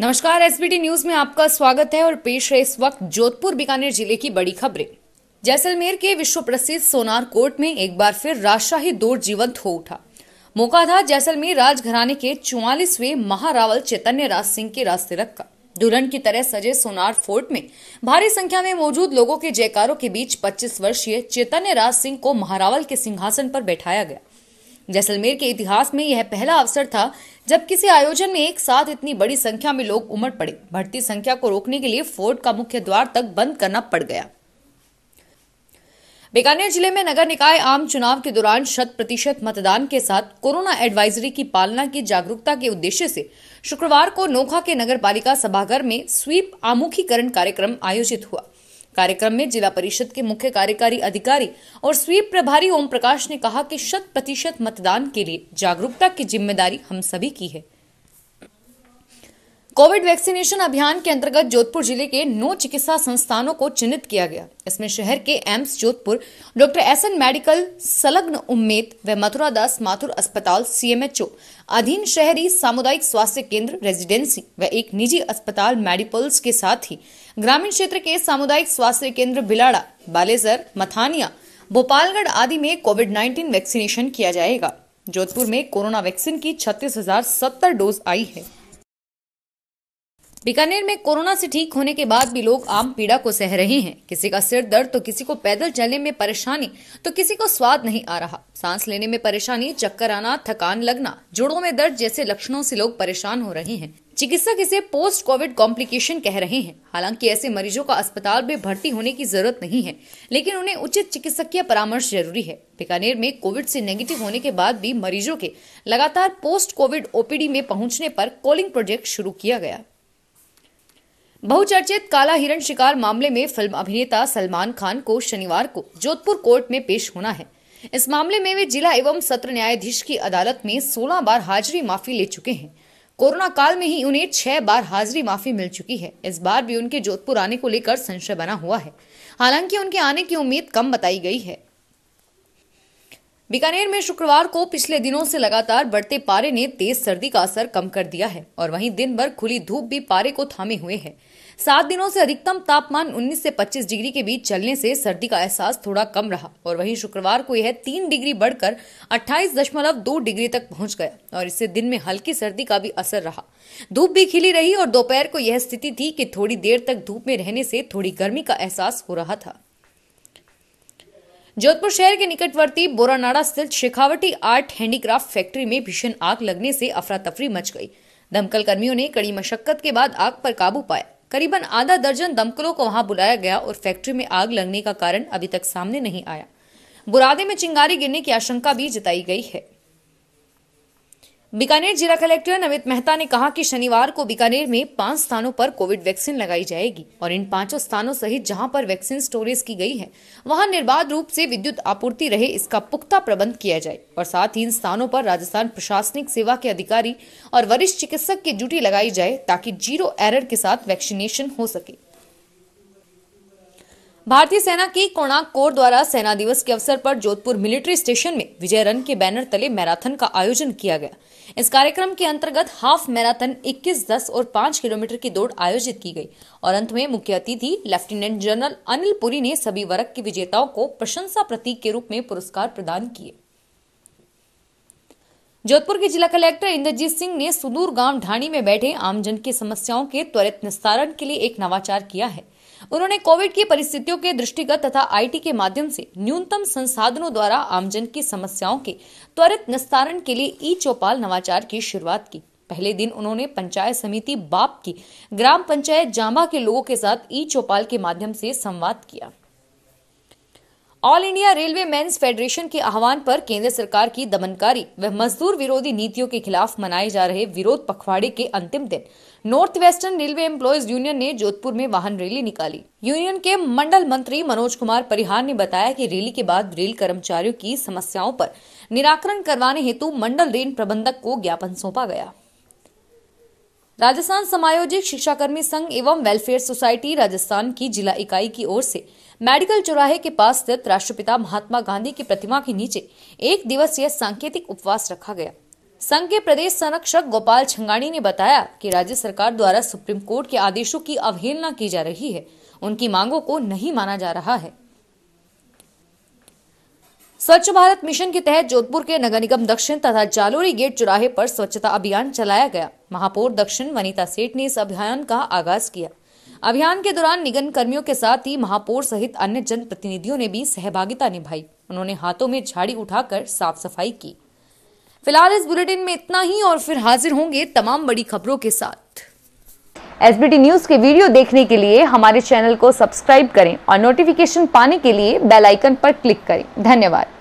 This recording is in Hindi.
नमस्कार एसबीटी न्यूज में आपका स्वागत है और पेश है इस वक्त जोधपुर बीकानेर जिले की बड़ी खबरें जैसलमेर के विश्व प्रसिद्ध सोनार कोर्ट में एक बार फिर राजशाही दौर जीवंत हो उठा मौका था जैसलमेर राजघराने के चौवालीसवे महारावल चैतन्य राज सिंह के रास्ते रख का दुल्हन की तरह सजे सोनार फोर्ट में भारी संख्या में मौजूद लोगों के जयकारों के बीच 25 वर्षीय चैतन्य राज सिंह को महारावल के सिंहासन पर बैठाया गया जैसलमेर के इतिहास में यह पहला अवसर था जब किसी आयोजन में एक साथ इतनी बड़ी संख्या में लोग उमड़ पड़े बढ़ती संख्या को रोकने के लिए फोर्ट का मुख्य द्वार तक बंद करना पड़ गया बीकानेर जिले में नगर निकाय आम चुनाव के दौरान शत प्रतिशत मतदान के साथ कोरोना एडवाइजरी की पालना की जागरूकता के उद्देश्य से शुक्रवार को नोखा के नगर पालिका सभागार में स्वीप आमुखीकरण कार्यक्रम आयोजित हुआ कार्यक्रम में जिला परिषद के मुख्य कार्यकारी अधिकारी और स्वीप प्रभारी ओम प्रकाश ने कहा कि शत प्रतिशत मतदान के लिए जागरूकता की जिम्मेदारी हम सभी की है कोविड वैक्सीनेशन अभियान के अंतर्गत जोधपुर जिले के नौ चिकित्सा संस्थानों को चिन्हित किया गया इसमें शहर के AIIMS Jodhpur doctor S N medical संलग्न उम्मेद व मथुरा दास माथुर अस्पताल सीएमएचओ अधीन शहरी सामुदायिक स्वास्थ्य केंद्र रेजिडेंसी व एक निजी अस्पताल मेडिपल्स के साथ ही ग्रामीण क्षेत्र के सामुदायिक स्वास्थ्य केंद्र बिलाड़ा बालेसर मथानिया भोपालगढ़ आदि में कोविड नाइन्टीन वैक्सीनेशन किया जाएगा जोधपुर में कोरोना वैक्सीन की छत्तीस डोज आई है बीकानेर में कोरोना से ठीक होने के बाद भी लोग आम पीड़ा को सह रहे हैं किसी का सिर दर्द तो किसी को पैदल चलने में परेशानी तो किसी को स्वाद नहीं आ रहा सांस लेने में परेशानी चक्कर आना थकान लगना जोड़ों में दर्द जैसे लक्षणों से लोग परेशान हो रहे हैं चिकित्सक इसे पोस्ट कोविड कॉम्प्लिकेशन कह रहे हैं हालांकि ऐसे मरीजों का अस्पताल में भर्ती होने की जरूरत नहीं है लेकिन उन्हें उचित चिकित्सकीय परामर्श जरूरी है बीकानेर में कोविड से नेगेटिव होने के बाद भी मरीजों के लगातार पोस्ट कोविड ओपीडी में पहुंचने पर कॉलिंग प्रोजेक्ट शुरू किया गया बहुचर्चित काला हिरण शिकार मामले में फिल्म अभिनेता सलमान खान को शनिवार को जोधपुर कोर्ट में पेश होना है इस मामले में वे जिला एवं सत्र न्यायाधीश की अदालत में 16 बार हाजिरी माफी ले चुके हैं कोरोना काल में ही उन्हें छह बार हाजिरी माफी मिल चुकी है इस बार भी उनके जोधपुर आने को लेकर संशय बना हुआ है हालांकि उनके आने की उम्मीद कम बताई गई है बीकानेर में शुक्रवार को पिछले दिनों से लगातार बढ़ते पारे ने तेज सर्दी का असर कम कर दिया है और वहीं दिन भर खुली धूप भी पारे को थामे हुए है सात दिनों से अधिकतम तापमान 19 से 25 डिग्री के बीच चलने से सर्दी का एहसास थोड़ा कम रहा और वहीं शुक्रवार को यह तीन डिग्री बढ़कर 28.2 डिग्री तक पहुंच गया और इससे दिन में हल्की सर्दी का भी असर रहा धूप भी खिली रही और दोपहर को यह स्थिति थी कि थोड़ी देर तक धूप में रहने से थोड़ी गर्मी का एहसास हो रहा था जोधपुर शहर के निकटवर्ती बोरानाड़ा स्थित शेखावटी आर्ट हैंडीक्राफ्ट फैक्ट्री में भीषण आग लगने से अफरा तफरी मच गई दमकल कर्मियों ने कड़ी मशक्कत के बाद आग पर काबू पाया करीबन आधा दर्जन दमकलों को वहां बुलाया गया और फैक्ट्री में आग लगने का कारण अभी तक सामने नहीं आया बुरादे में चिंगारी गिरने की आशंका भी जताई गई है बीकानेर जिला कलेक्टर नमित मेहता ने कहा कि शनिवार को बीकानेर में पांच स्थानों पर कोविड वैक्सीन लगाई जाएगी और इन पांचों स्थानों सहित जहां पर वैक्सीन स्टोरेज की गई है वहां निर्बाध रूप से विद्युत आपूर्ति रहे इसका पुख्ता प्रबंध किया जाए और साथ ही इन स्थानों पर राजस्थान प्रशासनिक सेवा के अधिकारी और वरिष्ठ चिकित्सक की ड्यूटी लगाई जाए ताकि जीरो एरर के साथ वैक्सीनेशन हो सके भारतीय सेना की कोणार्क कोर द्वारा सेना दिवस के अवसर पर जोधपुर मिलिट्री स्टेशन में विजय रन के बैनर तले मैराथन का आयोजन किया गया इस कार्यक्रम के अंतर्गत हाफ मैराथन 21, 10 और 5 किलोमीटर की दौड़ आयोजित की गई और अंत में मुख्य अतिथि लेफ्टिनेंट जनरल अनिल पुरी ने सभी वर्ग के विजेताओं को प्रशंसा प्रतीक के रूप में पुरस्कार प्रदान किए जोधपुर के जिला कलेक्टर इंद्रजीत सिंह ने सुदूर गांव ढाणी में बैठे आमजन की समस्याओं के त्वरित निस्तारण के लिए एक नवाचार किया है उन्होंने कोविड की परिस्थितियों के दृष्टिगत तथा आईटी के माध्यम से न्यूनतम संसाधनों द्वारा आमजन की समस्याओं के त्वरित निस्तारण के लिए ई चौपाल नवाचार की शुरुआत की पहले दिन उन्होंने पंचायत समिति बाप की ग्राम पंचायत जामा के लोगों के साथ ई चौपाल के माध्यम से संवाद किया all India railway men's federation के आह्वान पर केंद्र सरकार की दमनकारी व मजदूर विरोधी नीतियों के खिलाफ मनाए जा रहे विरोध पखवाड़े के अंतिम दिन north western railway employees union ने जोधपुर में वाहन रैली निकाली यूनियन के मंडल मंत्री मनोज कुमार परिहार ने बताया कि रैली के बाद रेल कर्मचारियों की समस्याओं पर निराकरण करवाने हेतु मंडल रेल प्रबंधक को ज्ञापन सौंपा गया राजस्थान समायोजित शिक्षाकर्मी संघ एवं वेलफेयर सोसाइटी राजस्थान की जिला इकाई की ओर से मेडिकल चौराहे के पास स्थित राष्ट्रपिता महात्मा गांधी की प्रतिमा के नीचे एक दिवसीय सांकेतिक उपवास रखा गया संघ के प्रदेश संरक्षक गोपाल छंगाणी ने बताया कि राज्य सरकार द्वारा सुप्रीम कोर्ट के आदेशों की अवहेलना की जा रही है उनकी मांगों को नहीं माना जा रहा है स्वच्छ भारत मिशन के तहत जोधपुर के नगर निगम दक्षिण तथा जालोरी गेट चौराहे पर स्वच्छता अभियान चलाया गया महापौर दक्षिण वनिता सेठ ने इस अभियान का आगाज किया अभियान के दौरान निगम कर्मियों के साथ ही महापौर सहित अन्य जनप्रतिनिधियों ने भी सहभागिता निभाई उन्होंने हाथों में झाड़ी उठाकर साफ सफाई की फिलहाल इस बुलेटिन में इतना ही और फिर हाजिर होंगे तमाम बड़ी खबरों के साथ एस न्यूज़ के वीडियो देखने के लिए हमारे चैनल को सब्सक्राइब करें और नोटिफिकेशन पाने के लिए बेल आइकन पर क्लिक करें धन्यवाद